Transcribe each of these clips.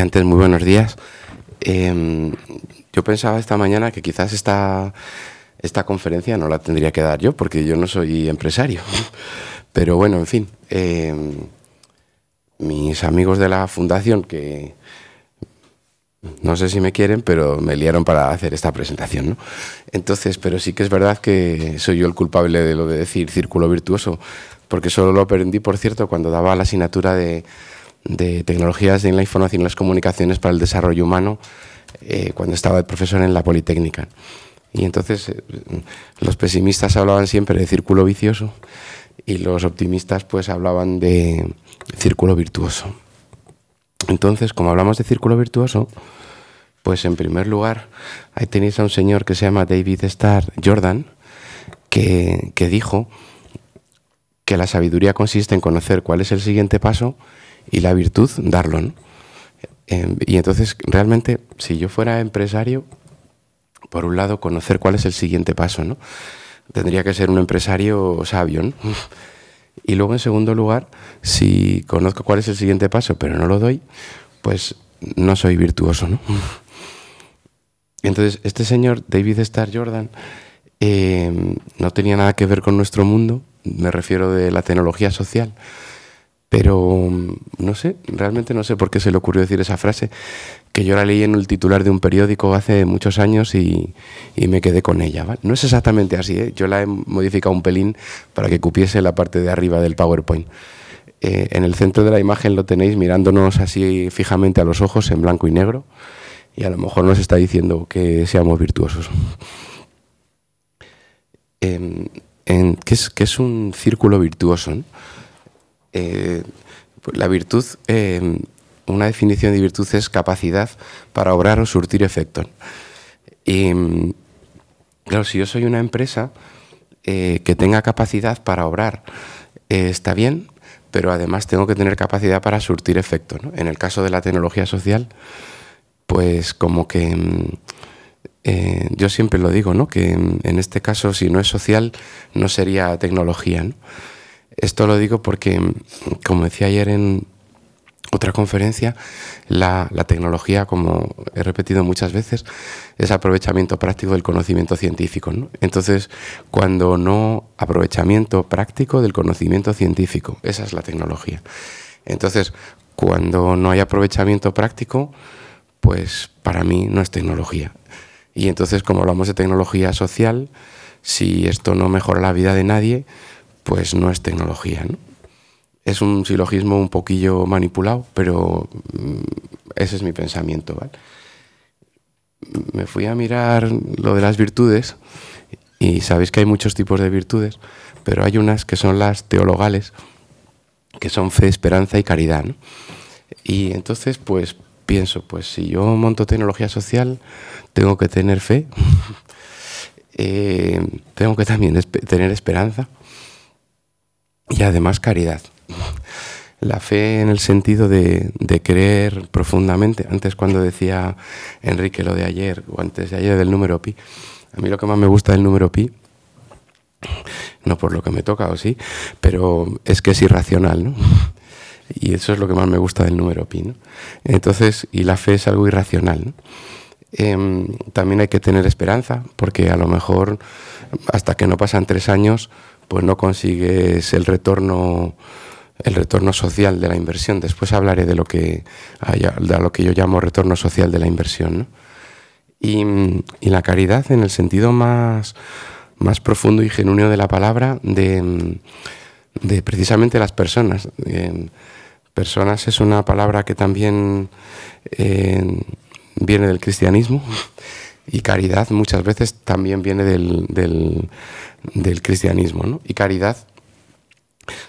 antes, muy buenos días. Em, yo pensaba esta mañana que quizás esta, esta conferencia no la tendría que dar yo, porque yo no soy empresario. Pero bueno, en fin, em, mis amigos de la fundación que no sé si me quieren, pero me liaron para hacer esta presentación. ¿no? Entonces, pero sí que es verdad que soy yo el culpable de lo de decir círculo virtuoso, porque solo lo aprendí, por cierto, cuando daba la asignatura de de tecnologías de la información y las comunicaciones para el desarrollo humano eh, cuando estaba de profesor en la Politécnica. Y entonces eh, los pesimistas hablaban siempre de círculo vicioso y los optimistas pues hablaban de círculo virtuoso. Entonces, como hablamos de círculo virtuoso, pues en primer lugar, ahí tenéis a un señor que se llama David Starr Jordan, que, que dijo que la sabiduría consiste en conocer cuál es el siguiente paso y la virtud darlo. ¿no? Em, y entonces, realmente, si yo fuera empresario, por un lado, conocer cuál es el siguiente paso, ¿no? Tendría que ser un empresario sabio, ¿no? Y luego, en segundo lugar, si conozco cuál es el siguiente paso, pero no lo doy, pues no soy virtuoso, ¿no? Entonces, este señor, David Starr Jordan, em, no tenía nada que ver con nuestro mundo, me refiero de la tecnología social, pero mm, no sé, realmente no sé por qué se le ocurrió decir esa frase, que yo la leí en el titular de un periódico hace muchos años y, me quedé con ella. No es exactamente así, ¿eh? yo la he modificado un pelín para que cupiese la parte de arriba del PowerPoint. Eh, en el centro de la imagen lo tenéis mirándonos así fijamente a los ojos en blanco y negro y a lo mejor nos está diciendo que seamos virtuosos. Em, es, que es un círculo virtuoso. ¿no? Eh, la virtud, eh, una definición de virtud es capacidad para obrar o surtir efecto. Y, claro, si yo soy una empresa eh, que tenga capacidad para obrar, está bien, pero además tengo que tener capacidad para surtir efecto. En el caso de la tecnología social, pues como que... Mm, yo siempre lo digo, ¿no? Que mm, en este caso, si no es social, no sería tecnología, ¿no? Esto lo digo porque, como decía ayer en otra conferencia, la, tecnología, como he repetido muchas veces, es aprovechamiento práctico del conocimiento científico. Entonces, cuando no aprovechamiento práctico del conocimiento científico, esa es la tecnología. Entonces, cuando no hay aprovechamiento práctico, pues para mí no es tecnología. Y entonces, como hablamos de tecnología social, si esto no mejora la vida de nadie, pues no es tecnología. Es un silogismo un poquillo manipulado, pero mm, ese es mi pensamiento. ¿vale? Me fui a mirar lo de las virtudes y sabéis que hay muchos tipos de virtudes, pero hay unas que son las teologales, que son fe, esperanza y caridad. Y entonces, pues pienso, pues si yo monto tecnología social, tengo que tener fe, eh, tengo que también tener esperanza y además caridad. La fe en el sentido de, creer profundamente. Antes cuando decía Enrique lo de ayer, o antes de ayer del número pi, a mí lo que más me gusta del número pi, no por lo que me toca o sí, pero es que es irracional, ¿no? Y eso es lo que más me gusta del número pi, ¿no? Entonces, y la fe es algo irracional, em, también hay que tener esperanza, porque a lo mejor hasta que no pasan tres años pues no consigues el retorno el retorno social de la inversión. Después hablaré de lo que, lo que yo llamo retorno social de la inversión. Y, la caridad en el sentido más, más profundo y genuino de la palabra, de, precisamente las personas. Eh, personas es una palabra que también eh, viene del cristianismo Y caridad muchas veces también viene del, cristianismo. ¿no? Y caridad,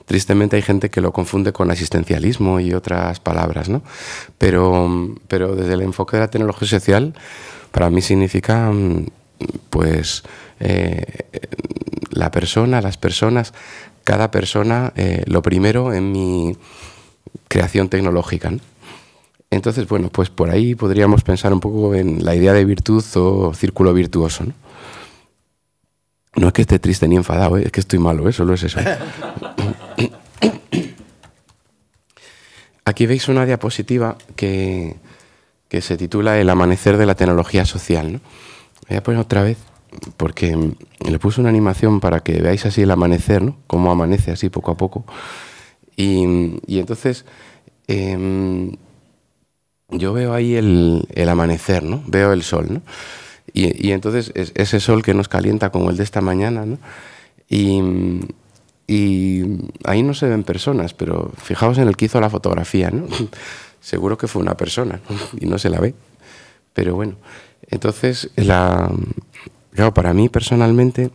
tristemente hay gente que lo confunde con asistencialismo y otras palabras, ¿no? pero, pero desde el enfoque de la tecnología social, para mí significa pues eh, la persona, las personas, cada persona, eh, lo primero en mi creación tecnológica. Entonces, bueno, pues por ahí podríamos pensar un poco en la idea de virtud o círculo virtuoso. No, no es que esté triste ni enfadado, ¿eh? es que estoy malo, eso ¿eh? solo es eso. Aquí veis una diapositiva que, que, se titula El amanecer de la tecnología social. ¿no? Voy a poner otra vez, porque le puse una animación para que veáis así el amanecer, ¿no? cómo amanece así poco a poco. Y, entonces... Em, yo veo ahí el, amanecer, ¿no? Veo el sol, Y, entonces ese sol que nos calienta como el de esta mañana, Y, ahí no se ven personas, pero fijaos en el que hizo la fotografía, Seguro que fue una persona y no se la ve. Pero bueno, entonces, la, claro, para mí personalmente,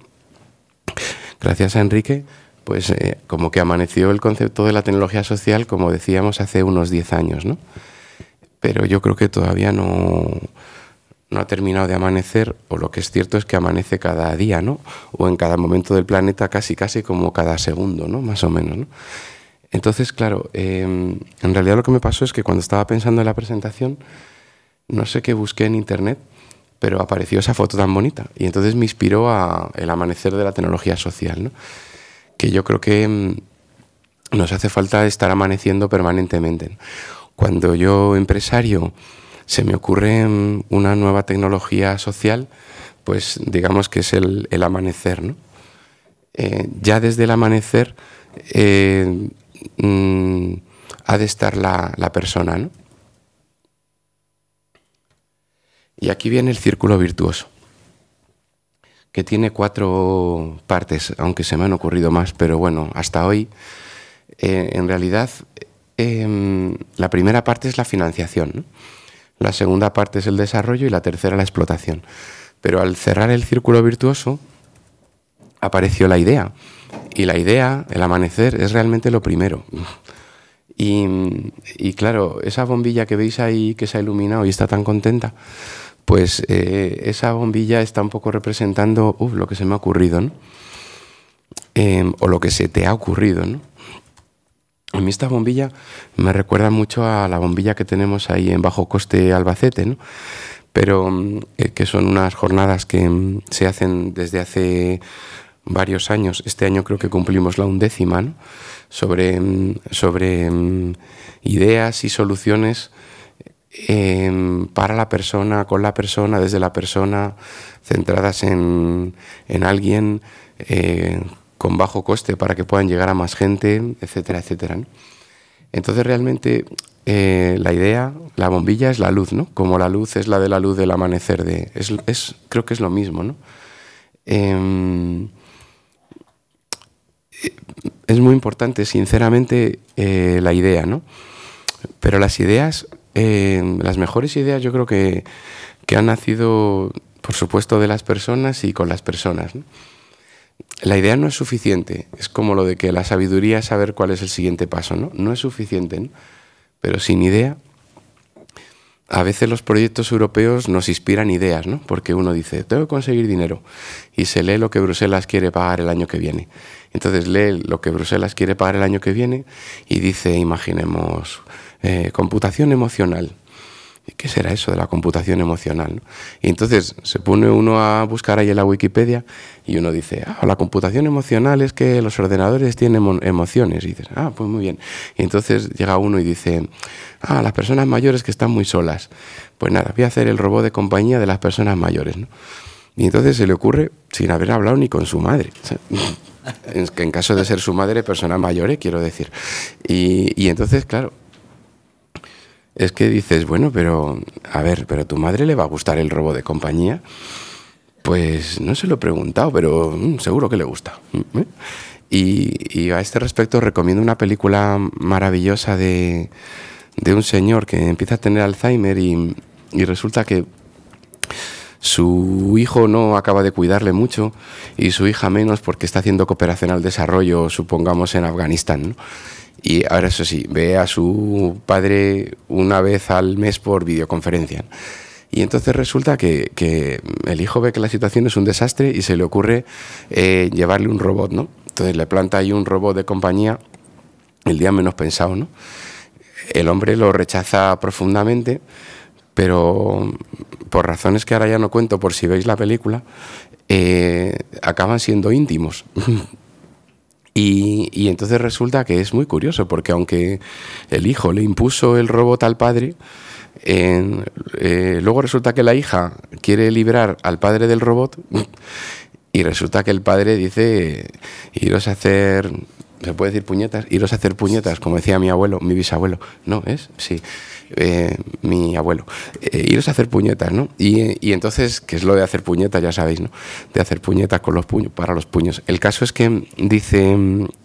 gracias a Enrique, pues eh, como que amaneció el concepto de la tecnología social, como decíamos hace unos 10 años, ¿no? pero yo creo que todavía no, no ha terminado de amanecer, o lo que es cierto es que amanece cada día, ¿no? O en cada momento del planeta, casi casi como cada segundo, ¿no? Más o menos, ¿no? Entonces, claro, em, en realidad lo que me pasó es que cuando estaba pensando en la presentación, no sé qué busqué en internet, pero apareció esa foto tan bonita. Y entonces me inspiró a el amanecer de la tecnología social, ¿no? Que yo creo que em, nos hace falta estar amaneciendo permanentemente. Cuando yo, empresario, se me ocurre mm, una nueva tecnología social, pues digamos que es el, amanecer. Eh, ya desde el amanecer eh, mm, ha de estar la, persona. Y aquí viene el círculo virtuoso, que tiene cuatro partes, aunque se me han ocurrido más, pero bueno, hasta hoy eh, en realidad Em, la primera parte es la financiación, la segunda parte es el desarrollo y la tercera la explotación. Pero al cerrar el círculo virtuoso apareció la idea. Y la idea, el amanecer, es realmente lo primero. Y, claro, esa bombilla que veis ahí que se ha iluminado y está tan contenta, pues eh, esa bombilla está un poco representando uh, lo que se me ha ocurrido, em, o lo que se te ha ocurrido, ¿no? A mí esta bombilla me recuerda mucho a la bombilla que tenemos ahí en Bajo Coste Albacete, pero mm, eh, que son unas jornadas que mm, se hacen desde hace varios años. Este año creo que cumplimos la undécima, sobre, mm, sobre ideas y soluciones em, para la persona, con la persona, desde la persona, centradas en, alguien, eh, con bajo coste para que puedan llegar a más gente, etcétera, etcétera. Entonces realmente eh, la idea, la bombilla es la luz, ¿no? Como la luz es la de la luz del amanecer, de, creo que es lo mismo, ¿no? Em, es muy importante, sinceramente, eh, la idea, ¿no? Pero las ideas, em, las mejores ideas yo creo que, que, han nacido, por supuesto, de las personas y con las personas, ¿no? la idea no es suficiente. Es como lo de que la sabiduría es saber cuál es el siguiente paso, ¿no? No es suficiente, ¿no? Pero sin idea, a veces los proyectos europeos nos inspiran ideas, ¿no? Porque uno dice, tengo que conseguir dinero, y se lee lo que Bruselas quiere pagar el año que viene. Entonces lee lo que Bruselas quiere pagar el año que viene y dice, imaginemos, eh, computación emocional, ¿qué será eso de la computación emocional? ¿no? Y entonces se pone uno a buscar ahí en la Wikipedia y uno dice, ah, la computación emocional es que los ordenadores tienen emociones. Y dices, ah, pues muy bien. Y entonces llega uno y dice, ah, las personas mayores que están muy solas. Pues nada, voy a hacer el robot de compañía de las personas mayores. ¿no? Y entonces se le ocurre sin haber hablado ni con su madre. que En caso de ser su madre, personas mayores, eh, quiero decir. y entonces, claro, es que dices, bueno, pero a ver, pero a tu madre le va a gustar el robo de compañía. Pues no se lo he preguntado, pero mm, seguro que le gusta. ¿eh? Y, a este respecto recomiendo una película maravillosa de, un señor que empieza a tener Alzheimer y, y resulta que su hijo no acaba de cuidarle mucho y su hija menos porque está haciendo cooperación al desarrollo, supongamos, en Afganistán. ¿no? Y ahora eso sí, ve a su padre una vez al mes por videoconferencia. Y entonces resulta que, que el hijo ve que la situación es un desastre y se le ocurre eh, llevarle un robot, ¿no? Entonces le planta ahí un robot de compañía el día menos pensado, ¿no? El hombre lo rechaza profundamente, pero por razones que ahora ya no cuento, por si veis la película, eh, acaban siendo íntimos. Y, entonces resulta que es muy curioso, porque aunque el hijo le impuso el robot al padre, eh, luego resulta que la hija quiere librar al padre del robot y resulta que el padre dice, iros a hacer, se puede decir puñetas, iros a hacer puñetas, como decía mi abuelo, mi bisabuelo. No, es, sí. Eh, mi abuelo, eh, iros a hacer puñetas, ¿no? Y, entonces, ¿qué es lo de hacer puñetas? Ya sabéis, ¿no? De hacer puñetas con los puños, para los puños. El caso es que dice,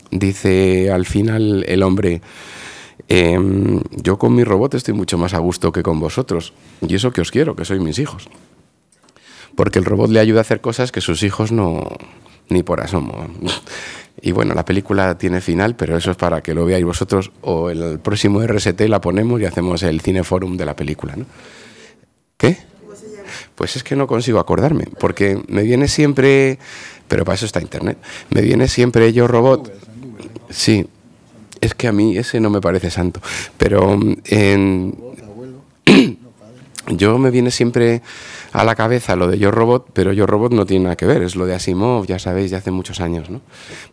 dice al final el hombre, em, yo con mi robot estoy mucho más a gusto que con vosotros. Y eso que os quiero, que sois mis hijos. Porque el robot le ayuda a hacer cosas que sus hijos no, ni por asomo. Y bueno, la película tiene final, pero eso es para que lo veáis vosotros o el próximo RST la ponemos y hacemos el cineforum de la película. ¿no? ¿Qué? Pues es que no consigo acordarme, porque me viene siempre, pero para eso está Internet, me viene siempre Yo Robot. Sí, es que a mí ese no me parece santo, pero em, en... Yo me viene siempre a la cabeza lo de Yo Robot, pero Yo Robot no tiene nada que ver, es lo de Asimov, ya sabéis, de hace muchos años, ¿no?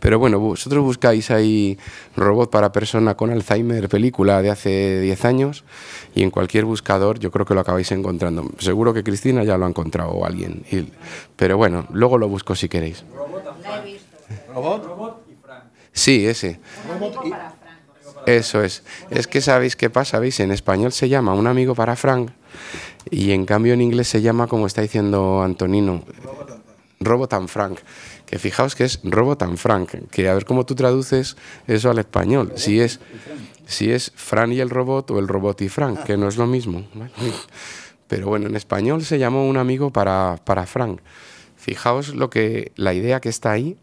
Pero bueno, vosotros buscáis ahí Robot para persona con Alzheimer, película de hace 10 años, y en cualquier buscador yo creo que lo acabáis encontrando. Seguro que Cristina ya lo ha encontrado o alguien, pero bueno, luego lo busco si queréis. ¿Robot? Sí, ese. Eso es. Es que sabéis qué pasa, ¿veis? En español se llama Un amigo para Frank y en cambio en inglés se llama, como está diciendo Antonino, Robot Frank. Que fijaos que es Robot Frank, que a ver cómo tú traduces eso al español. Si es, si es Fran y el robot o el robot y Frank, que no es lo mismo. Pero bueno, en español se llamó un amigo para, para Frank. Fijaos lo que, la idea que está ahí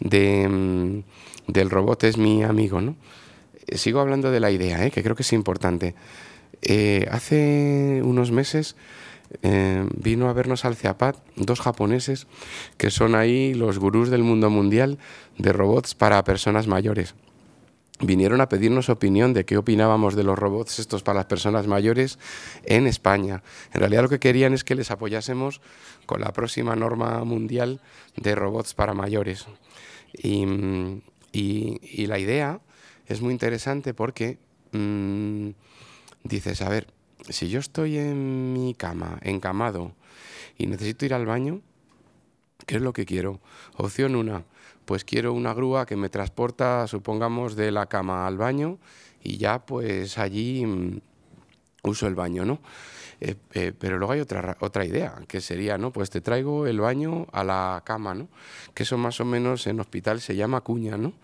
de, mm, del robot es mi amigo, ¿no? Eh, sigo hablando de la idea, ¿eh? que creo que es importante. Eh, hace unos meses eh, vino a vernos al CEAPAT dos japoneses que son ahí los gurús del mundo mundial de robots para personas mayores. Vinieron a pedirnos opinión de qué opinábamos de los robots estos para las personas mayores en España. En realidad lo que querían es que les apoyásemos con la próxima norma mundial de robots para mayores. Y, la idea es muy interesante porque... Mm, dices, a ver, si yo estoy en mi cama, encamado, y necesito ir al baño, ¿qué es lo que quiero? Opción una, pues quiero una grúa que me transporta, supongamos, de la cama al baño y ya pues allí mm, uso el baño, ¿no? Eh, eh, pero luego hay otra, otra idea, que sería, ¿no? Pues te traigo el baño a la cama, ¿no? Que eso más o menos en hospital se llama cuña, ¿no?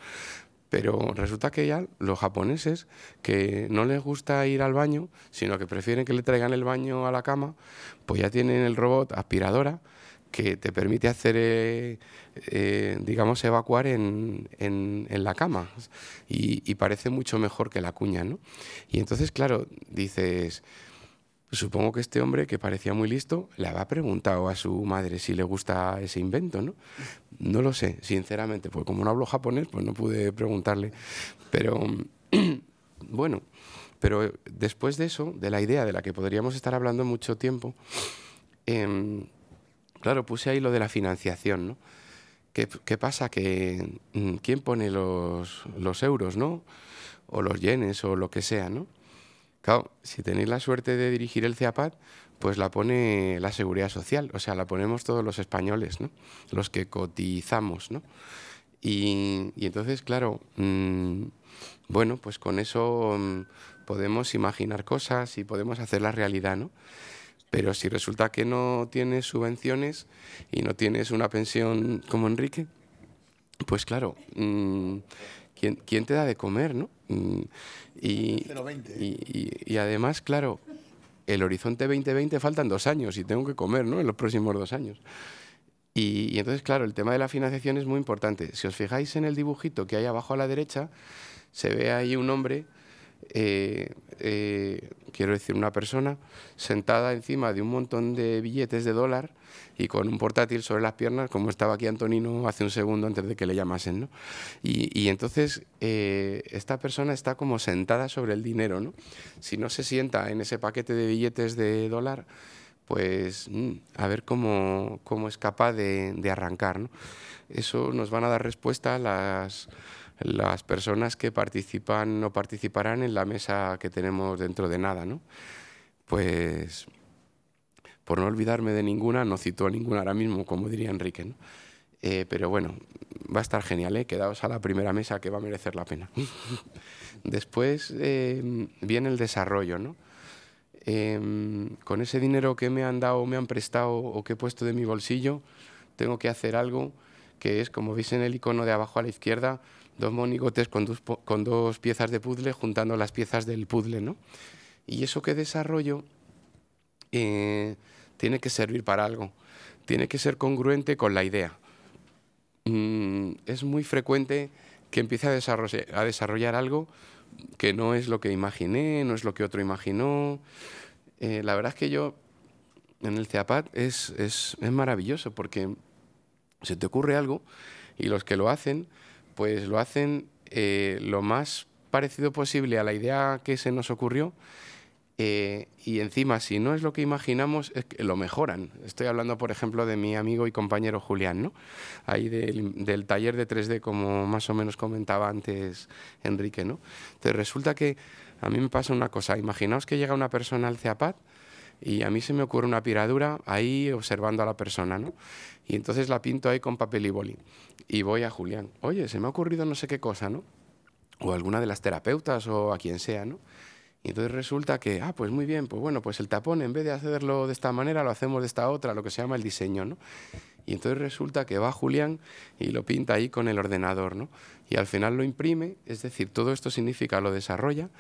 Pero resulta que ya los japoneses, que no les gusta ir al baño, sino que prefieren que le traigan el baño a la cama, pues ya tienen el robot aspiradora que te permite hacer, eh, eh, digamos, evacuar en, en, la cama. y, parece mucho mejor que la cuña, ¿no? Y entonces, claro, dices supongo que este hombre, que parecía muy listo, le había preguntado a su madre si le gusta ese invento, ¿no? No lo sé, sinceramente, porque como no hablo japonés, pues no pude preguntarle. Pero, bueno, pero después de eso, de la idea de la que podríamos estar hablando mucho tiempo, em, claro, puse ahí lo de la financiación, ¿no? ¿Qué, pasa? Que, mm, ¿Quién pone los, los euros, no? O los yenes o lo que sea, ¿no? Claro, si tenéis la suerte de dirigir el CEAPAT, pues la pone la seguridad social, o sea, la ponemos todos los españoles, ¿no? los que cotizamos. ¿no? Y, entonces, claro, mm, bueno, pues con eso mm, podemos imaginar cosas y podemos hacer la realidad, ¿no? Pero si resulta que no tienes subvenciones y no tienes una pensión como Enrique, pues claro, mm, ¿quién, te da de comer? ¿no? Mm, y, además, claro, el horizonte 2020 faltan dos años y tengo que comer ¿no? en los próximos dos años. Y, entonces, claro, el tema de la financiación es muy importante. Si os fijáis en el dibujito que hay abajo a la derecha, se ve ahí un hombre eh, eh, quiero decir, una persona sentada encima de un montón de billetes de dólar y con un portátil sobre las piernas, como estaba aquí Antonino hace un segundo antes de que le llamasen. ¿no? Y, entonces eh, esta persona está como sentada sobre el dinero. Si no se sienta en ese paquete de billetes de dólar, pues mm, a ver cómo, es capaz de, arrancar. Eso nos van a dar respuesta a las las personas que participan no participarán en la mesa que tenemos dentro de nada, ¿no? Pues por no olvidarme de ninguna, no cito a ninguna ahora mismo, como diría Enrique, eh, pero bueno, va a estar genial, ¿eh? Quedaos a la primera mesa que va a merecer la pena. Después em, viene el desarrollo, em, con ese dinero que me han dado, me han prestado o que he puesto de mi bolsillo, tengo que hacer algo que es, como veis en el icono de abajo a la izquierda, dos monigotes con dos, con dos piezas de puzzle juntando las piezas del puzzle, ¿no? Y eso que desarrollo eh, tiene que servir para algo, tiene que ser congruente con la idea. Mm, es muy frecuente que empiece a desarrollar, algo que no es lo que imaginé, no es lo que otro imaginó. Eh, la verdad es que yo en el CEAPAT es, es, maravilloso porque se te ocurre algo y los que lo hacen pues lo hacen eh, lo más parecido posible a la idea que se nos ocurrió. Eh, y encima, si no es lo que imaginamos, lo mejoran. Estoy hablando, por ejemplo, de mi amigo y compañero Julián, Ahí del, taller de 3D, como más o menos comentaba antes Enrique, ¿no? Entonces resulta que a mí me pasa una cosa. Imaginaos que llega una persona al CEAPAD y a mí se me ocurre una piradura ahí observando a la persona, ¿no? Y entonces la pinto ahí con papel y boli y voy a Julián. Oye, se me ha ocurrido no sé qué cosa, ¿no? O alguna de las terapeutas o a quien sea, ¿no? Y entonces resulta que, ah, pues muy bien, pues bueno, pues el tapón en vez de hacerlo de esta manera, lo hacemos de esta otra, lo que se llama el diseño, ¿no? Y entonces resulta que va Julián y lo pinta ahí con el ordenador, ¿no? Y al final lo imprime, es decir, todo esto significa lo desarrolla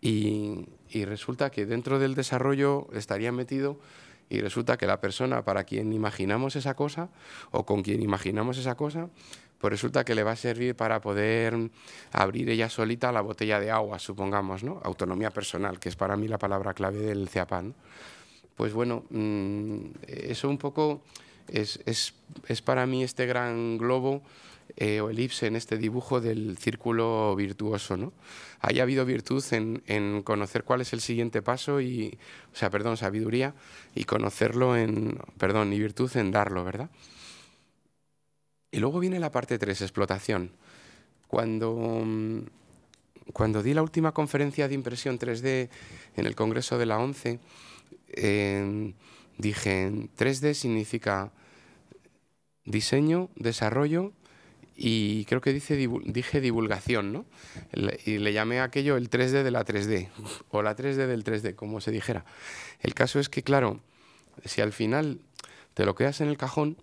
y, y resulta que dentro del desarrollo estaría metido y resulta que la persona para quien imaginamos esa cosa o con quien imaginamos esa cosa, pues resulta que le va a servir para poder abrir ella solita la botella de agua, supongamos, ¿no? Autonomía personal, que es para mí la palabra clave del CEAPAN. Pues bueno, mm, eso un poco es, es para mí este gran globo eh, o elipse en este dibujo del círculo virtuoso. ¿no? habido virtud en, conocer cuál es el siguiente paso y, o sea, perdón, sabiduría y conocerlo en, perdón, y virtud en darlo, ¿verdad? Y luego viene la parte 3, explotación. Cuando, cuando di la última conferencia de impresión 3D en el Congreso de la ONCE, em, dije, 3D significa diseño, desarrollo y creo que dije divulgación, ¿no? y le llamé a aquello el 3D de la 3D, o la 3D del 3D, como se dijera. El caso es que, claro, si al final te lo quedas en el cajón,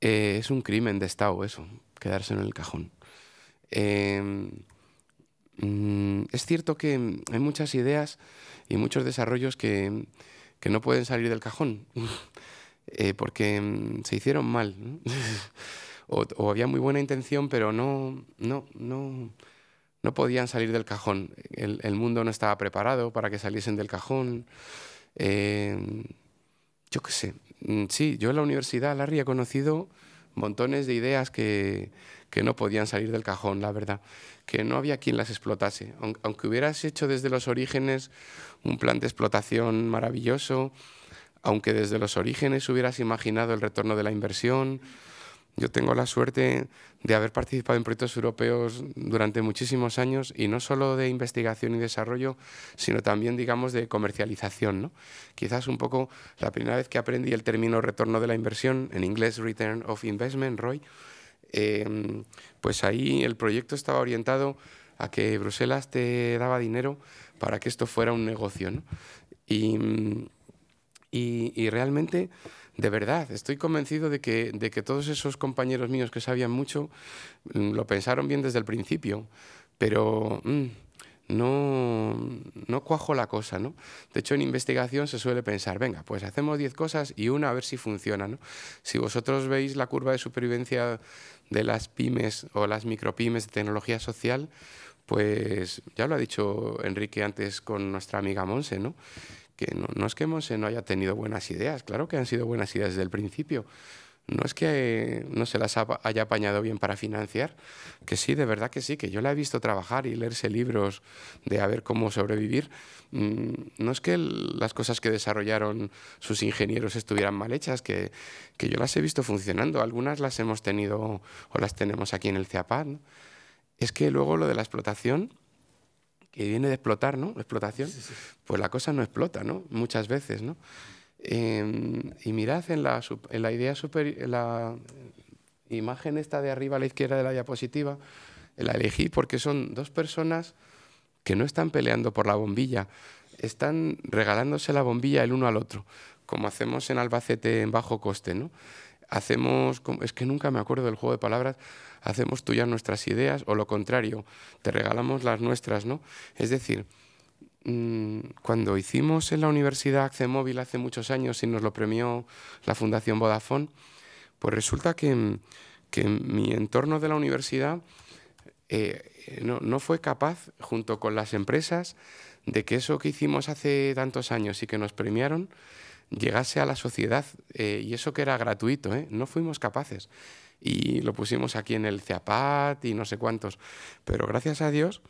eh, es un crimen de Estado eso, quedarse en el cajón. Em, mm, es cierto que hay muchas ideas y muchos desarrollos que, no pueden salir del cajón, eh, porque mm, se hicieron mal. ¿no? o, había muy buena intención, pero no, no, podían salir del cajón. El, mundo no estaba preparado para que saliesen del cajón. Eh, yo qué sé. Mm, sí, yo en la universidad, Larry, he conocido montones de ideas que, no podían salir del cajón, la verdad, que no había quien las explotase. Aunque hubieras hecho desde los orígenes un plan de explotación maravilloso, aunque desde los orígenes hubieras imaginado el retorno de la inversión, yo tengo la suerte de haber participado en proyectos europeos durante muchísimos años y no solo de investigación y desarrollo, sino también, digamos, de comercialización. ¿no? Quizás un poco la primera vez que aprendí el término retorno de la inversión, en inglés Return of Investment, ROI, eh, pues ahí el proyecto estaba orientado a que Bruselas te daba dinero para que esto fuera un negocio. Y, y, y realmente de verdad, estoy convencido de que, de que todos esos compañeros míos que sabían mucho mm, lo pensaron bien desde el principio, pero mm, no, cuajo la cosa, ¿no? De hecho, en investigación se suele pensar, venga, pues hacemos 10 cosas y una a ver si funciona, ¿no? Si vosotros veis la curva de supervivencia de las pymes o las micropymes de tecnología social, pues ya lo ha dicho Enrique antes con nuestra amiga Monse, ¿no? no, es que Monse no haya tenido buenas ideas, claro que han sido buenas ideas desde el principio. No es que no se las haya apañado bien para financiar, que sí, de verdad que sí, que yo la he visto trabajar y leerse libros de a ver cómo sobrevivir. Mm, no es que las cosas que desarrollaron sus ingenieros estuvieran mal hechas, que, yo las he visto funcionando. Algunas las hemos tenido o las tenemos aquí en el CEAPAD. Es que luego lo de la explotación que viene de explotar, ¿no? Explotación. Pues la cosa no explota, ¿no? Muchas veces, ¿no? Em, y mirad en la, en la idea la imagen esta de arriba a la izquierda de la diapositiva, eh, la elegí porque son dos personas que no están peleando por la bombilla, están regalándose la bombilla el uno al otro, como hacemos en Albacete en bajo coste, ¿no? hacemos, es que nunca me acuerdo del juego de palabras, hacemos tuyas nuestras ideas o lo contrario, te regalamos las nuestras, ¿no? Es decir, mm, cuando hicimos en la universidad Accemóvil hace muchos años y nos lo premió la Fundación Vodafone, pues resulta que, que mi entorno de la universidad eh, eh, no, no fue capaz, junto con las empresas, de que eso que hicimos hace tantos años y que nos premiaron, llegase a la sociedad eh, y eso que era gratuito, ¿eh? no fuimos capaces. Y lo pusimos aquí en el CEAPAT y no sé cuántos. Pero gracias a Dios,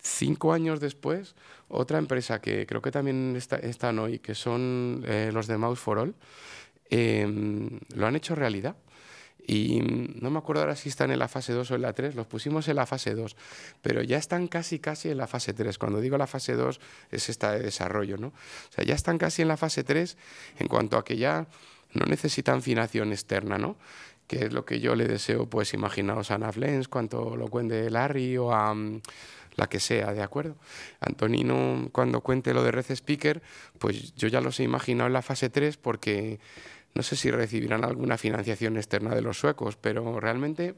cinco años después, otra empresa que creo que también está, están hoy, que son eh, los de Mouse for All, lo han hecho realidad. Y no me acuerdo ahora si están en la fase 2 o en la 3, los pusimos en la fase 2, pero ya están casi, casi en la fase 3. Cuando digo la fase 2 es esta de desarrollo, ¿no? O sea, ya están casi en la fase 3 en cuanto a que ya no necesitan financiación externa, ¿no? Que es lo que yo le deseo, pues imaginaos a Ana Flens, cuanto lo cuente Larry o a mm, la que sea, ¿de acuerdo? Antonino, cuando cuente lo de Red Speaker, pues yo ya los he imaginado en la fase 3 porque no sé si recibirán alguna financiación externa de los suecos, pero realmente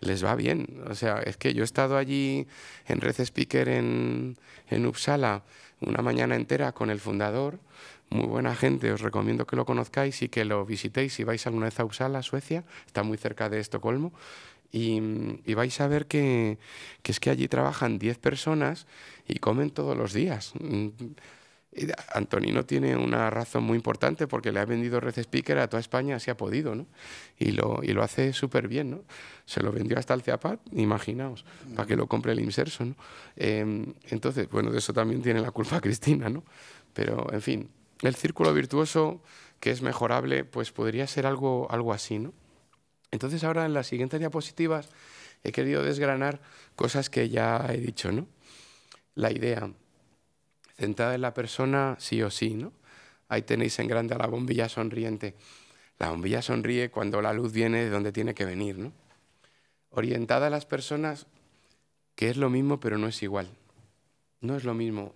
les va bien. O sea, es que yo he estado allí en Red Speaker en, en Uppsala una mañana entera con el fundador, muy buena gente, os recomiendo que lo conozcáis y que lo visitéis si vais alguna vez a Uppsala, Suecia, está muy cerca de Estocolmo, y, vais a ver que, que es que allí trabajan 10 personas y comen todos los días. Antonino tiene una razón muy importante porque le ha vendido Red Speaker a toda España si ha podido, ¿no? Y lo, hace súper bien, ¿no? Se lo vendió hasta el CEAPAT, imaginaos, para que lo compre el Inserso, ¿no? Em, entonces, bueno, de eso también tiene la culpa Cristina, ¿no? Pero, en fin, el círculo virtuoso que es mejorable, pues podría ser algo, algo así, ¿no? Entonces, ahora en las siguientes diapositivas he querido desgranar cosas que ya he dicho, ¿no? La idea centrada en la persona sí o sí, ¿no? Ahí tenéis en grande a la bombilla sonriente. La bombilla sonríe cuando la luz viene de donde tiene que venir, ¿no? Orientada a las personas, que es lo mismo pero no es igual. No es lo mismo.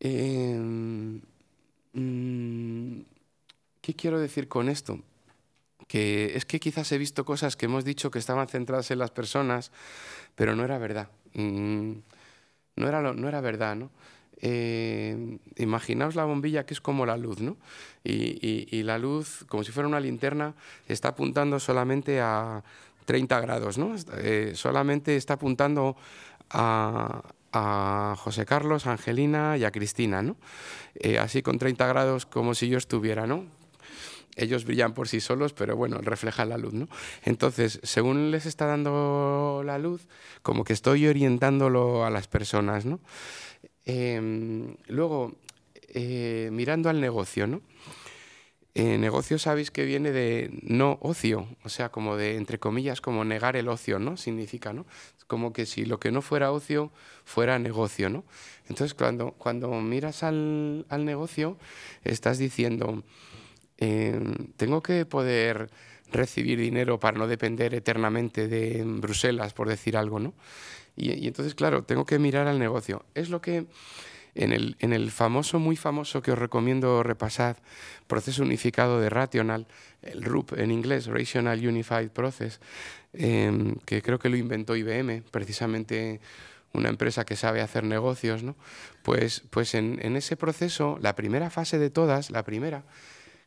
Em, mm, ¿Qué quiero decir con esto? Que es que quizás he visto cosas que hemos dicho que estaban centradas en las personas, pero no era verdad. Mm, no, era no era verdad, ¿no? Eh, imaginaos la bombilla que es como la luz, ¿no? Y, la luz, como si fuera una linterna, está apuntando solamente a 30 grados, ¿no? Eh, solamente está apuntando a, José Carlos, a Angelina y a Cristina, ¿no? Eh, así con 30 grados como si yo estuviera, ¿no? Ellos brillan por sí solos, pero bueno, reflejan la luz, ¿no? Entonces, según les está dando la luz, como que estoy orientándolo a las personas, ¿no? Em, luego, eh, mirando al negocio, ¿no? Eh, negocio sabéis que viene de no ocio, o sea, como de, entre comillas, como negar el ocio, ¿no? Significa, ¿no? Como que si lo que no fuera ocio fuera negocio, ¿no? Entonces, cuando, cuando miras al, negocio, estás diciendo, em, tengo que poder recibir dinero para no depender eternamente de Bruselas, por decir algo, ¿no? Y, entonces, claro, tengo que mirar al negocio. Es lo que en el, famoso, muy famoso que os recomiendo repasar, proceso unificado de Rational, el RUP en inglés, Rational Unified Process, em, que creo que lo inventó IBM, precisamente una empresa que sabe hacer negocios, ¿no? Pues, pues en, en ese proceso, la primera fase de todas, la primera,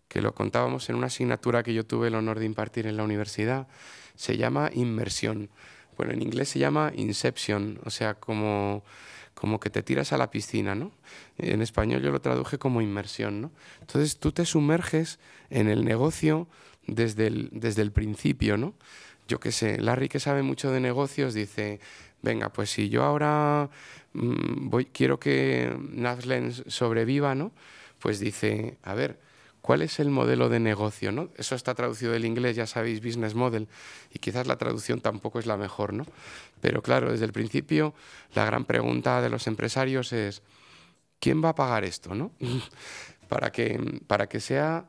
que lo contábamos en una asignatura que yo tuve el honor de impartir en la universidad, se llama inmersión bueno, en inglés se llama inception, o sea, como, como que te tiras a la piscina, ¿no? En español yo lo traduje como inmersión, ¿no? Entonces tú te sumerges en el negocio desde el, desde el principio, ¿no? Yo qué sé, Larry que sabe mucho de negocios dice, venga, pues si yo ahora mm, voy, quiero que Nazlen sobreviva, ¿no? Pues dice, a ver, ¿Cuál es el modelo de negocio? ¿no? Eso está traducido del inglés, ya sabéis, business model, y quizás la traducción tampoco es la mejor, ¿no? Pero claro, desde el principio la gran pregunta de los empresarios es, ¿quién va a pagar esto? ¿no? para, que, para que sea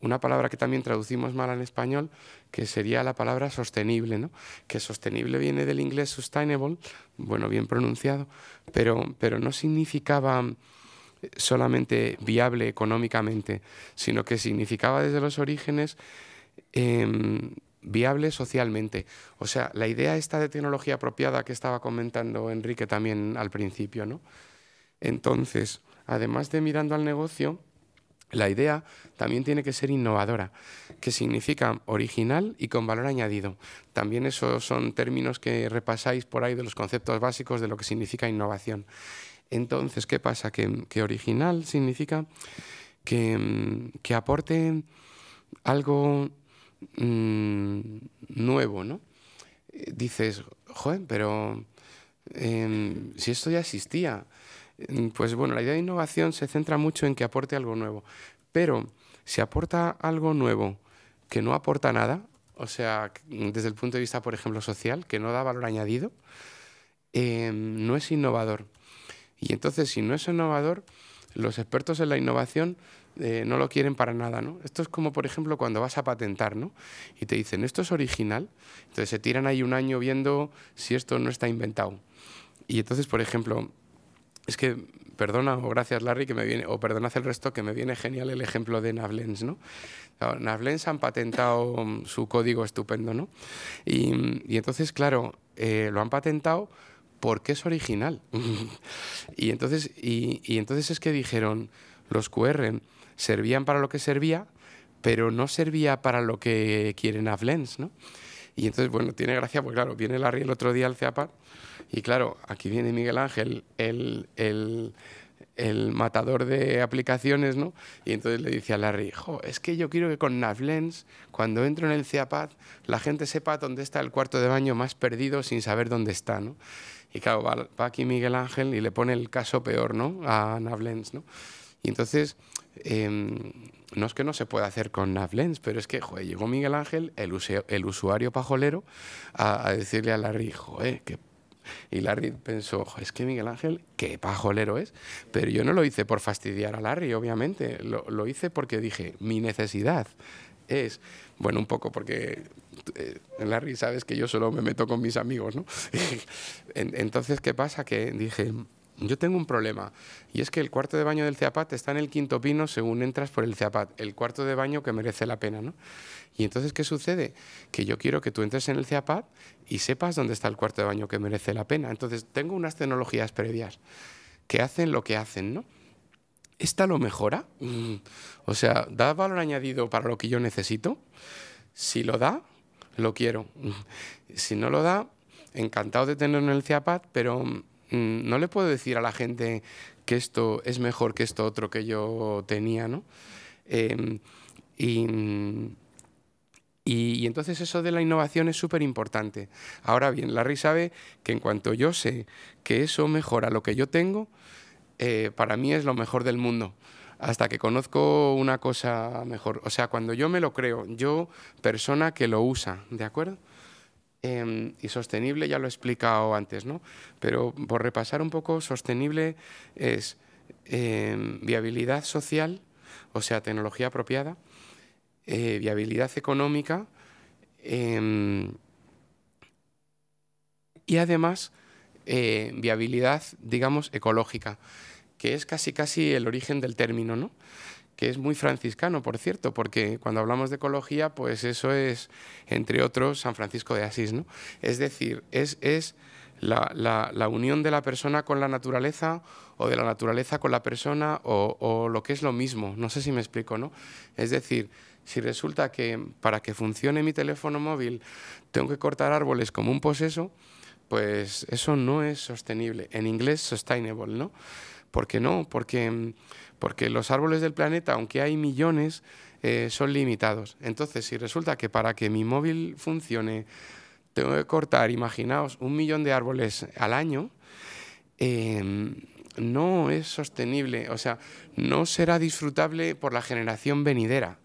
una palabra que también traducimos mal en español, que sería la palabra sostenible, ¿no? Que sostenible viene del inglés sustainable, bueno, bien pronunciado, pero, pero no significaba solamente viable económicamente, sino que significaba desde los orígenes em, viable socialmente. O sea, la idea esta de tecnología apropiada que estaba comentando Enrique también al principio, ¿no? Entonces, además de mirando al negocio, la idea también tiene que ser innovadora, que significa original y con valor añadido. También esos son términos que repasáis por ahí de los conceptos básicos de lo que significa innovación. Entonces, ¿qué pasa? Que, original significa que, aporte algo mm, nuevo, ¿no? Dices, joder, pero em, si esto ya existía, pues bueno, la idea de innovación se centra mucho en que aporte algo nuevo, pero si aporta algo nuevo que no aporta nada, o sea, desde el punto de vista, por ejemplo, social, que no da valor añadido, em, no es innovador. Y entonces, si no es innovador, los expertos en la innovación eh, no lo quieren para nada, ¿no? Esto es como, por ejemplo, cuando vas a patentar, ¿no? Y te dicen, esto es original. Entonces se tiran ahí un año viendo si esto no está inventado. Y entonces, por ejemplo, es que, perdona, o gracias Larry, que me viene, o perdona el resto, que me viene genial el ejemplo de Navlens, ¿no? Navlens han patentado mm, su código estupendo, ¿no? Y, entonces, claro, eh, lo han patentado porque es original. y, entonces, y, entonces es que dijeron, los QR servían para lo que servía, pero no servía para lo que quieren NavLens, ¿no? Y entonces, bueno, tiene gracia, porque claro, viene Larry el otro día al CEAPAR y claro, aquí viene Miguel Ángel, el, el, el, matador de aplicaciones, ¿no? Y entonces le dice a Larry, jo, es que yo quiero que con Navlens, cuando entro en el CEAPAD, la gente sepa dónde está el cuarto de baño más perdido sin saber dónde está, ¿no? Y claro, va, aquí Miguel Ángel y le pone el caso peor, ¿no? A NavLens. ¿no? Y entonces, em, no es que no se pueda hacer con NavLens, pero es que, llegó Miguel Ángel, el, usuario pajolero, a, decirle a Larry, Y Larry pensó, es que Miguel Ángel, qué pajolero es. Pero yo no lo hice por fastidiar a Larry, obviamente. Lo, lo hice porque dije, mi necesidad es, bueno, un poco porque eh, en la risa sabes que yo solo me meto con mis amigos, ¿no? Entonces, ¿qué pasa? Que dije, yo tengo un problema y es que el cuarto de baño del Ceapat está en el quinto pino según entras por el Ceapat, el cuarto de baño que merece la pena, ¿no? Y entonces, ¿qué sucede? Que yo quiero que tú entres en el Ceapat y sepas dónde está el cuarto de baño que merece la pena. Entonces, tengo unas tecnologías previas que hacen lo que hacen, ¿no? ¿esta lo mejora? Mm. O sea, ¿da valor añadido para lo que yo necesito? Si lo da, lo quiero. Si no lo da, encantado de tenerlo en el CIAPAD, pero mm, no le puedo decir a la gente que esto es mejor que esto otro que yo tenía, em, y, y, entonces eso de la innovación es súper importante. Ahora bien, Larry sabe que en cuanto yo sé que eso mejora lo que yo tengo, eh, para mí es lo mejor del mundo. Hasta que conozco una cosa mejor. O sea, cuando yo me lo creo, yo, persona que lo usa, ¿de acuerdo? Em, y sostenible ya lo he explicado antes, ¿no? Pero por repasar un poco, sostenible es em, viabilidad social, o sea, tecnología apropiada, eh, viabilidad económica em, y además eh, viabilidad, digamos, ecológica, que es casi casi el origen del término, ¿no? que es muy franciscano, por cierto, porque cuando hablamos de ecología, pues eso es, entre otros, San Francisco de Asís. ¿no? Es decir, es, es la, unión de la persona con la naturaleza o de la naturaleza con la persona o, o, lo que es lo mismo. No sé si me explico, ¿no? Es decir, si resulta que para que funcione mi teléfono móvil tengo que cortar árboles como un poseso, pues eso no es sostenible. En inglés, sustainable, ¿no? ¿Por qué no? Porque, mm, los árboles del planeta, aunque hay millones, eh, son limitados. Entonces, si resulta que para que mi móvil funcione, tengo que cortar, imaginaos, un millón de árboles al año, em, no es sostenible, o sea, no será disfrutable por la generación venidera.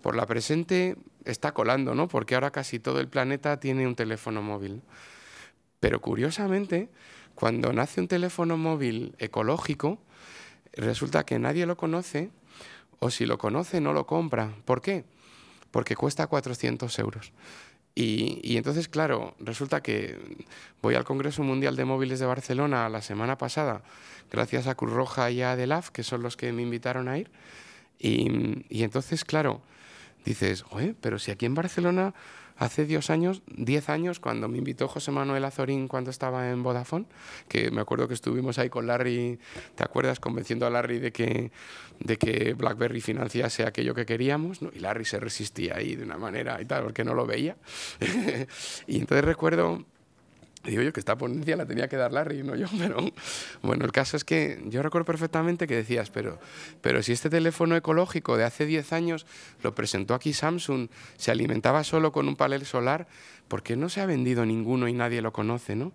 Por la presente está colando, ¿no? Porque ahora casi todo el planeta tiene un teléfono móvil. Pero curiosamente, cuando nace un teléfono móvil ecológico, resulta que nadie lo conoce o si lo conoce no lo compra. ¿Por qué? Porque cuesta 400 euros. Y, entonces, claro, resulta que voy al Congreso Mundial de Móviles de Barcelona la semana pasada, gracias a Cruz Roja y a Adelaf, que son los que me invitaron a ir. y entonces, claro, dices, Oye, pero si aquí en Barcelona hace 10 años, 10 años, cuando me invitó José Manuel Azorín cuando estaba en Vodafone, que me acuerdo que estuvimos ahí con Larry, ¿te acuerdas? Convenciendo a Larry de que, de que BlackBerry financiase aquello que queríamos, ¿no? Y Larry se resistía ahí de una manera y tal, porque no lo veía. y entonces recuerdo Digo yo que esta ponencia la tenía que dar Larry, no yo, pero bueno, el caso es que yo recuerdo perfectamente que decías, pero, pero si este teléfono ecológico de hace 10 años lo presentó aquí Samsung, se alimentaba solo con un panel solar, ¿por qué no se ha vendido ninguno y nadie lo conoce? ¿no?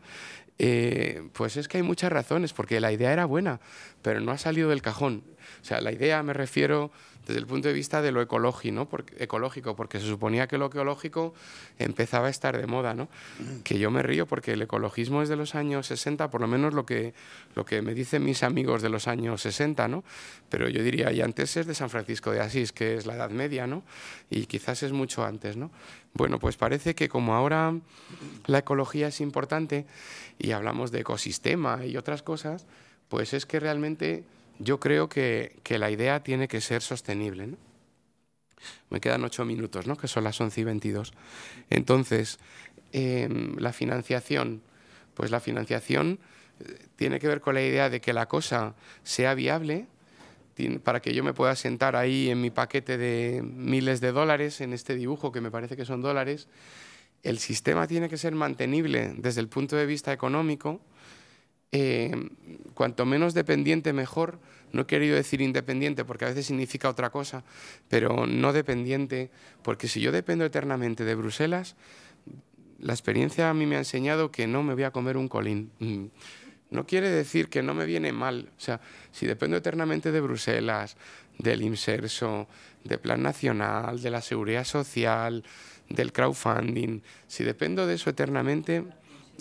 Eh, pues es que hay muchas razones, porque la idea era buena, pero no ha salido del cajón. O sea, la idea me refiero desde el punto de vista de lo ecológico, porque, ecológico, porque se suponía que lo ecológico empezaba a estar de moda, ¿no? Mm. Que yo me río porque el ecologismo es de los años 60, por lo menos lo que, lo que me dicen mis amigos de los años 60, ¿no? Pero yo diría, y antes es de San Francisco de Asís, que es la Edad Media, ¿no? Y quizás es mucho antes, ¿no? Bueno, pues parece que como ahora la ecología es importante y hablamos de ecosistema y otras cosas, pues es que realmente yo creo que, la idea tiene que ser sostenible. Me quedan ocho minutos, ¿no? que son las 11 y 22. Entonces, em, la financiación, pues la financiación eh, tiene que ver con la idea de que la cosa sea viable para que yo me pueda sentar ahí en mi paquete de miles de dólares, en este dibujo que me parece que son dólares. El sistema tiene que ser mantenible desde el punto de vista económico, eh, cuanto menos dependiente mejor. No he querido decir independiente porque a veces significa otra cosa, pero no dependiente, porque si yo dependo eternamente de Bruselas, la experiencia a mí me ha enseñado que no me voy a comer un colín. Mm. No quiere decir que no me viene mal. O sea, si dependo eternamente de Bruselas, del inserso, del Plan Nacional, de la Seguridad Social, del crowdfunding, si dependo de eso eternamente,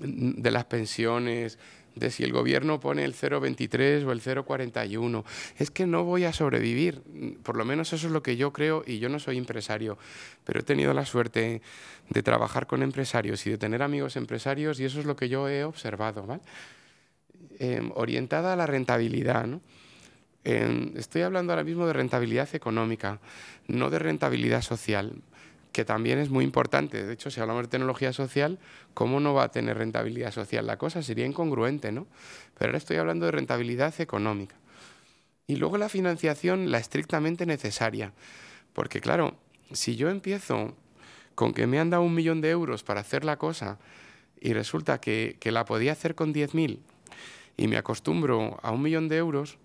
de las pensiones, de si el gobierno pone el 0,23 o el 0,41. Es que no voy a sobrevivir, por lo menos eso es lo que yo creo y yo no soy empresario, pero he tenido la suerte de trabajar con empresarios y de tener amigos empresarios y eso es lo que yo he observado, em, orientada a la rentabilidad, ¿no? Em, estoy hablando ahora mismo de rentabilidad económica, no de rentabilidad social que también es muy importante. De hecho, si hablamos de tecnología social, ¿cómo no va a tener rentabilidad social la cosa? Sería incongruente, ¿no? Pero ahora estoy hablando de rentabilidad económica. Y luego la financiación, la estrictamente necesaria. Porque claro, si yo empiezo con que me han dado un millón de euros para hacer la cosa y resulta que, que la podía hacer con 10.000 y me acostumbro a un millón de euros,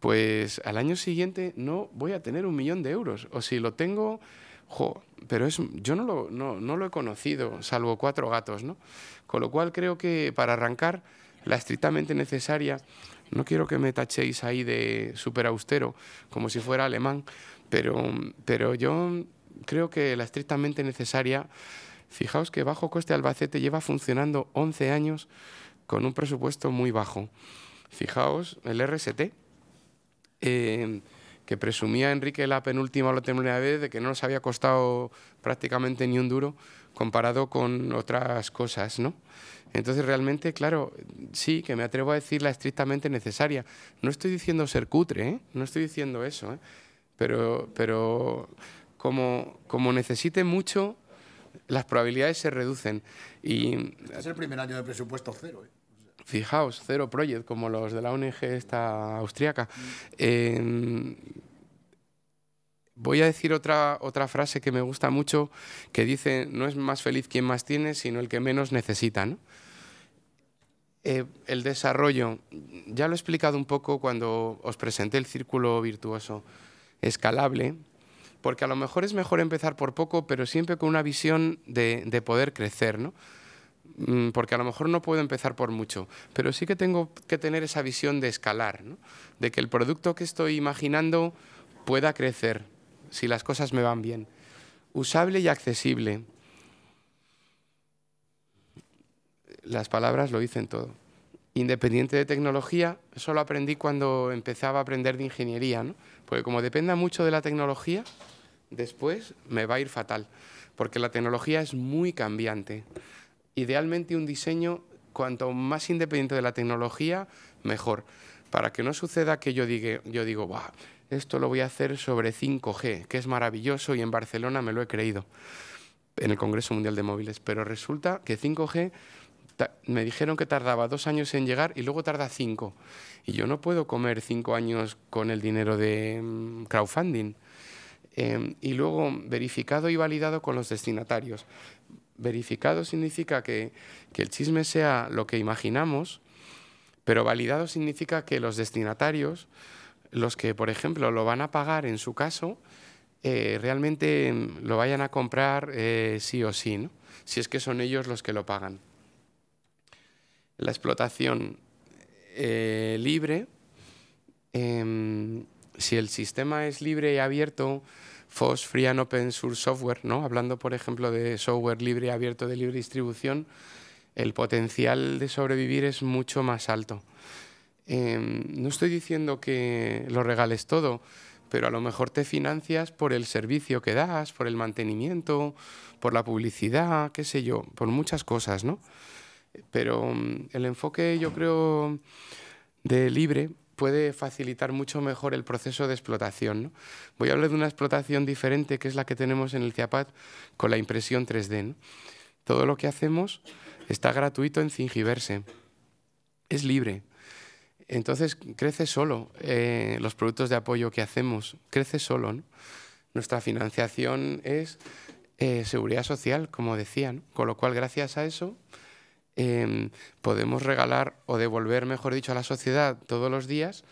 pues al año siguiente no voy a tener un millón de euros. O si lo tengo pero es, yo no lo, no, lo he conocido, salvo cuatro gatos, ¿no? Con lo cual creo que para arrancar la estrictamente necesaria, no quiero que me tachéis ahí de súper austero, como si fuera alemán, pero, pero yo creo que la estrictamente necesaria, fijaos que Bajo Coste Albacete lleva funcionando 11 años con un presupuesto muy bajo. Fijaos, el RST. Eh, que presumía Enrique la penúltima o la última vez de que no nos había costado prácticamente ni un duro comparado con otras cosas, ¿no? Entonces realmente, claro, sí, que me atrevo a decir la estrictamente necesaria. No estoy diciendo ser cutre, ¿eh? no estoy diciendo eso, ¿eh? pero, pero como, como necesite mucho, las probabilidades se reducen. Y, es el primer año de presupuesto cero, ¿eh? Fijaos, Cero Project, como los de la ONG esta austriaca. Em, voy a decir otra, otra frase que me gusta mucho, que dice, no es más feliz quien más tiene, sino el que menos necesita. Eh, el desarrollo, ya lo he explicado un poco cuando os presenté el círculo virtuoso escalable, porque a lo mejor es mejor empezar por poco, pero siempre con una visión de, de poder crecer. ¿no? Mm, porque a lo mejor no puedo empezar por mucho, pero sí que tengo que tener esa visión de escalar, de que el producto que estoy imaginando pueda crecer si las cosas me van bien. Usable y accesible. Las palabras lo dicen todo. Independiente de tecnología, eso lo aprendí cuando empezaba a aprender de ingeniería, porque como dependa mucho de la tecnología, después me va a ir fatal, porque la tecnología es muy cambiante idealmente un diseño cuanto más independiente de la tecnología, mejor. Para que no suceda que yo diga, yo digo, esto lo voy a hacer sobre 5G, que es maravilloso y en Barcelona me lo he creído en el Congreso Mundial de Móviles, pero resulta que 5G me dijeron que tardaba dos años en llegar y luego tarda cinco. Y yo no puedo comer cinco años con el dinero de mm, crowdfunding. Em, y luego verificado y validado con los destinatarios. Verificado significa que, el chisme sea lo que imaginamos, pero validado significa que los destinatarios, los que, por ejemplo, lo van a pagar en su caso, eh, realmente lo vayan a comprar eh, sí o sí, si es que son ellos los que lo pagan. La explotación eh, libre, em, si el sistema es libre y abierto, FOSS, Free and Open Source Software, ¿no? hablando por ejemplo de software libre, abierto, de libre distribución, el potencial de sobrevivir es mucho más alto. Em, no estoy diciendo que lo regales todo, pero a lo mejor te financias por el servicio que das, por el mantenimiento, por la publicidad, qué sé yo, por muchas cosas, ¿no? Pero em, el enfoque, yo creo, de libre puede facilitar mucho mejor el proceso de explotación. Voy a hablar de una explotación diferente que es la que tenemos en el CIAPAT con la impresión 3D. Todo lo que hacemos está gratuito en cingiverse es libre. Entonces crece solo eh, los productos de apoyo que hacemos, crece solo. Nuestra financiación es eh, seguridad social, como decían, con lo cual gracias a eso Em, podemos regalar o devolver, mejor dicho, a la sociedad todos los días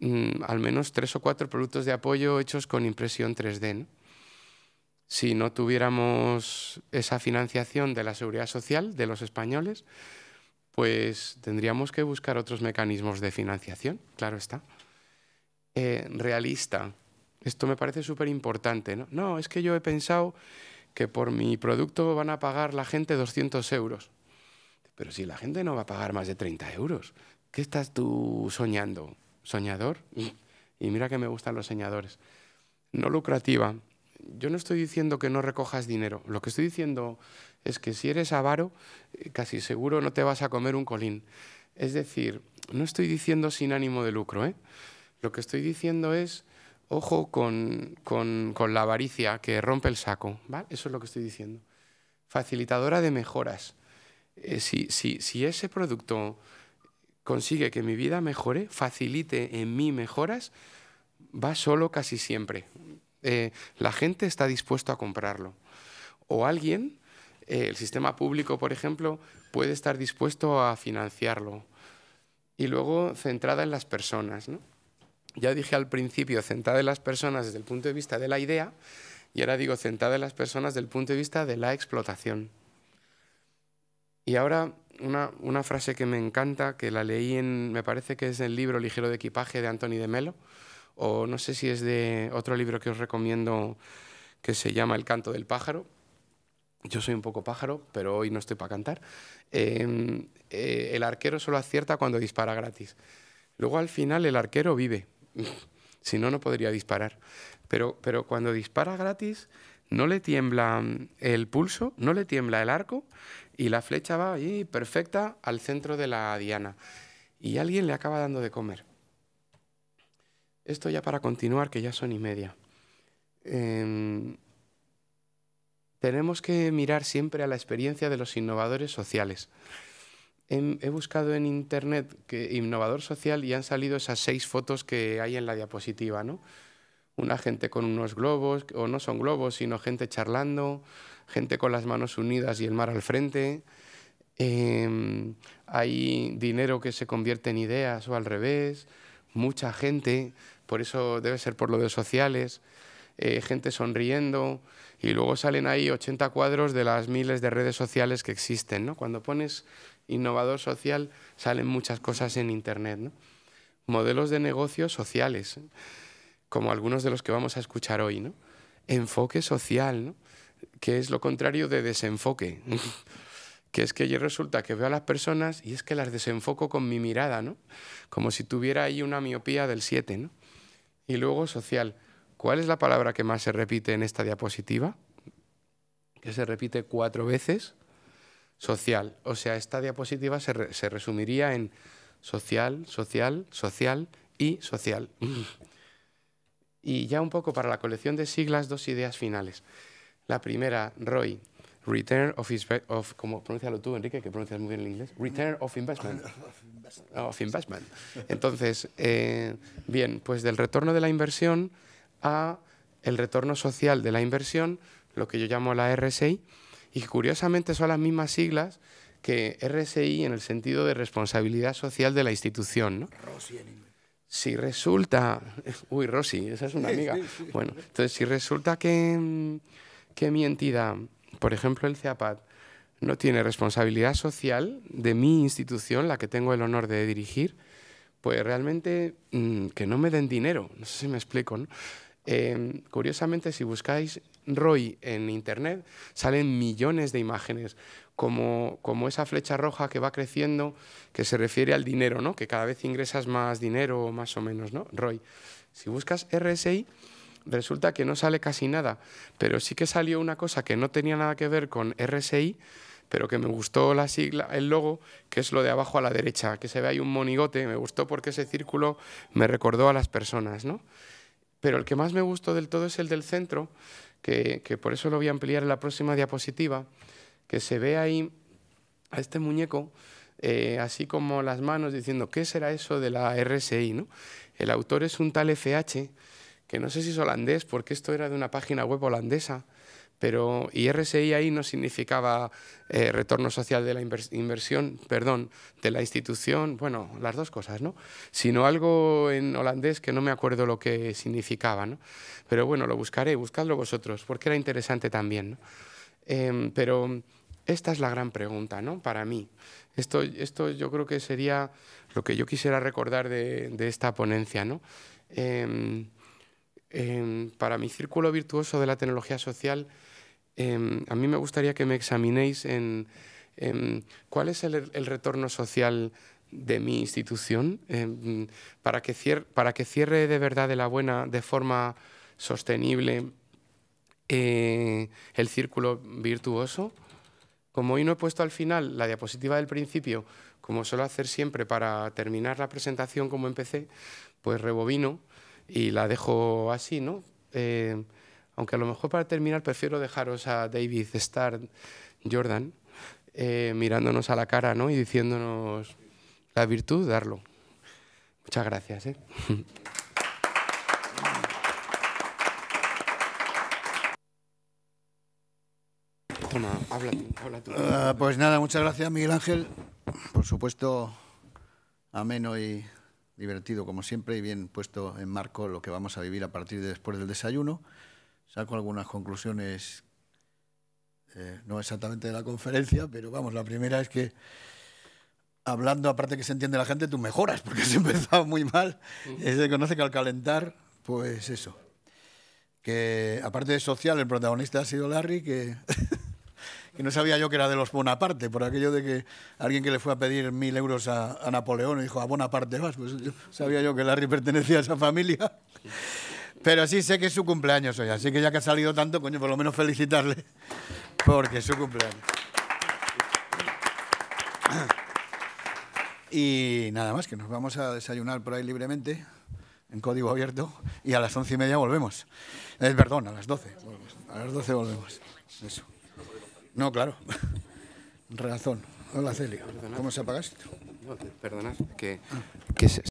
mm, al menos tres o cuatro productos de apoyo hechos con impresión 3D. Si no tuviéramos esa financiación de la seguridad social de los españoles, pues tendríamos que buscar otros mecanismos de financiación, claro está. Eh, realista. Esto me parece súper importante. no, es que yo he pensado que por mi producto van a pagar la gente 200 euros. Pero si la gente no va a pagar más de 30 euros, ¿qué estás tú soñando? ¿Soñador? Y mira que me gustan los soñadores. No lucrativa. Yo no estoy diciendo que no recojas dinero. Lo que estoy diciendo es que si eres avaro, eh, casi seguro no te vas a comer un colín. Es decir, no estoy diciendo sin ánimo de lucro. ¿eh? Lo que estoy diciendo es, ojo con, la avaricia que rompe el saco. Eso es lo que estoy diciendo. Facilitadora de mejoras eh, si, ese producto consigue que mi vida mejore, facilite en mí mejoras, va solo casi siempre. Eh, la gente está dispuesta a comprarlo. O alguien, eh, el sistema público, por ejemplo, puede estar dispuesto a financiarlo. Y luego centrada en las personas. Ya dije al principio, centrada en las personas desde el punto de vista de la idea, y ahora digo centrada en las personas desde el punto de vista de la explotación. Y ahora una, frase que me encanta, que la leí en, me parece que es el libro Ligero de Equipaje de Anthony de Melo, o no sé si es de otro libro que os recomiendo que se llama El canto del pájaro. Yo soy un poco pájaro, pero hoy no estoy para cantar. Em, eh, el arquero solo acierta cuando dispara gratis. Luego al final el arquero vive, si no, no podría disparar. Pero, pero cuando dispara gratis, no le tiembla el pulso, no le tiembla el arco y la flecha va ahí perfecta al centro de la diana. Y alguien le acaba dando de comer. Esto ya para continuar, que ya son y media. Em, tenemos que mirar siempre a la experiencia de los innovadores sociales. He, em, he buscado en internet que innovador social y han salido esas seis fotos que hay en la diapositiva, ¿no? una gente con unos globos, o no son globos, sino gente charlando, gente con las manos unidas y el mar al frente. Em, hay dinero que se convierte en ideas o al revés, mucha gente, por eso debe ser por lo de sociales, eh, gente sonriendo y luego salen ahí 80 cuadros de las miles de redes sociales que existen. Cuando pones innovador social salen muchas cosas en Internet. Modelos de negocios sociales como algunos de los que vamos a escuchar hoy, ¿no? Enfoque social, ¿no? Que es lo contrario de desenfoque. que es que yo resulta que veo a las personas y es que las desenfoco con mi mirada, Como si tuviera ahí una miopía del 7, ¿no? Y luego social. ¿Cuál es la palabra que más se repite en esta diapositiva? Que se repite cuatro veces. Social. O sea, esta diapositiva se resumiría en social, social, social y social. Y ya un poco para la colección de siglas, dos ideas finales. La primera, Roy, Return of, Investment, como pronuncialo tú, Enrique, que pronuncias muy bien el inglés, Return of Investment. of Investment. Entonces, eh, bien, pues del retorno de la inversión a el retorno social de la inversión, lo que yo llamo la RSI, y curiosamente son las mismas siglas que RSI en el sentido de responsabilidad social de la institución. ¿no? si resulta, uy Rosy, esa es una amiga. Bueno, entonces si resulta que, que mi entidad, por ejemplo el CEAPAD, no tiene responsabilidad social de mi institución, la que tengo el honor de dirigir, pues realmente mm, que no me den dinero, no sé si me explico. ¿no? Em, curiosamente, si buscáis ROI en Internet, salen millones de imágenes como, como, esa flecha roja que va creciendo, que se refiere al dinero, ¿no? que cada vez ingresas más dinero, más o menos, ¿no? Roy Si buscas RSI, resulta que no sale casi nada, pero sí que salió una cosa que no tenía nada que ver con RSI, pero que me gustó la sigla, el logo, que es lo de abajo a la derecha, que se ve ahí un monigote, me gustó porque ese círculo me recordó a las personas, ¿no? Pero el que más me gustó del todo es el del centro, que, que por eso lo voy a ampliar en la próxima diapositiva, que se ve ahí a este muñeco, eh, así como las manos, diciendo, ¿qué será eso de la RSI? ¿no? El autor es un tal FH, que no sé si es holandés, porque esto era de una página web holandesa, pero y RSI ahí no significaba eh, retorno social de la inversión, perdón, de la institución, bueno, las dos cosas, ¿no? Sino algo en holandés que no me acuerdo lo que significaba, ¿no? Pero bueno, lo buscaré, buscadlo vosotros, porque era interesante también, em, pero esta es la gran pregunta, ¿no? Para mí. Esto, yo creo que sería lo que yo quisiera recordar de, esta ponencia, ¿no? Em, em, para mi círculo virtuoso de la tecnología social, em, a mí me gustaría que me examinéis en, cuál es el, retorno social de mi institución para, que cierre, para que cierre de verdad de la buena, de forma sostenible, eh, el círculo virtuoso. Como hoy no he puesto al final la diapositiva del principio, como suelo hacer siempre para terminar la presentación como empecé, pues rebobino y la dejo así, ¿no? Eh, aunque a lo mejor para terminar prefiero dejaros a David Starr Jordan eh, mirándonos a la cara ¿no? y diciéndonos la virtud, darlo. Muchas gracias. ¿eh? habla ah, pues nada, muchas gracias Miguel Ángel. Por supuesto, ameno y divertido como siempre y bien puesto en marco lo que vamos a vivir a partir de después del desayuno. Saco algunas conclusiones, eh, no exactamente de la conferencia, pero vamos, la primera es que hablando, aparte que se entiende la gente, tú mejoras, porque has empezado muy mal. Se conoce que al calentar, pues eso. Que aparte de social, el protagonista ha sido Larry, que y no sabía yo que era de los Bonaparte, por aquello de que alguien que le fue a pedir mil euros a, Napoleón y dijo, a Bonaparte vas, pues yo, sabía yo que Larry pertenecía a esa familia. Pero sí sé que es su cumpleaños hoy, así que ya que ha salido tanto, coño, por lo menos felicitarle, porque es su cumpleaños. Y nada más, que nos vamos a desayunar por ahí libremente, en código abierto, y a las once y media volvemos. Eh, perdón, a las doce. A las doce volvemos. Eso. No, claro. Razón. Hola, Celio. ¿Cómo se apaga esto? No, perdonad, que, ah. que se,